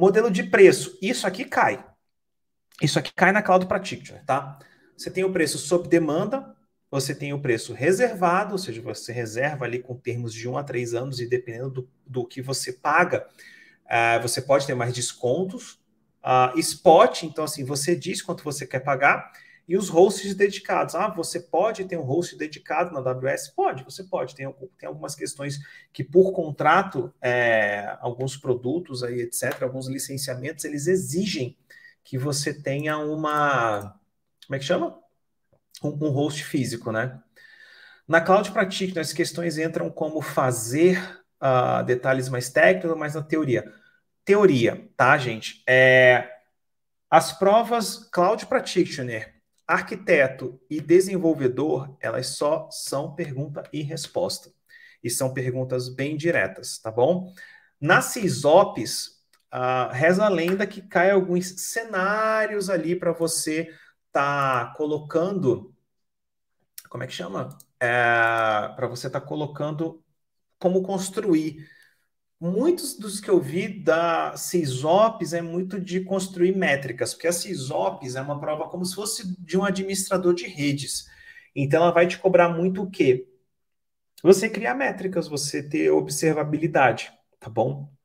Modelo de preço, isso aqui cai. Isso aqui cai na Cloud para Practitioner, tá? Você tem o preço sob demanda, você tem o preço reservado, ou seja, você reserva ali com termos de 1 a 3 anos e dependendo do, do que você paga, uh, você pode ter mais descontos. Uh, spot, então assim, você diz quanto você quer pagar e os hosts dedicados. Ah, você pode ter um host dedicado na AWS? Pode, você pode. Tem, tem algumas questões que, por contrato, é, alguns produtos aí, etc., alguns licenciamentos, eles exigem que você tenha uma. Como é que chama? Um, um host físico, né? Na Cloud Practitioner, as questões entram como fazer uh, detalhes mais técnicos, mas na teoria. Teoria, tá, gente? É, as provas Cloud Practitioner Arquiteto e desenvolvedor, elas só são pergunta e resposta. E são perguntas bem diretas, tá bom? Na CISOPS, uh, ah, reza a lenda que cai alguns cenários ali para você tá colocando. Como é que chama? É, para você tá colocando como construir muitos dos que eu vi da CISOPS é muito de construir métricas, porque a CISOPS é uma prova como se fosse de um administrador de redes. Então ela vai te cobrar muito o quê? Você criar métricas, você ter observabilidade, tá bom?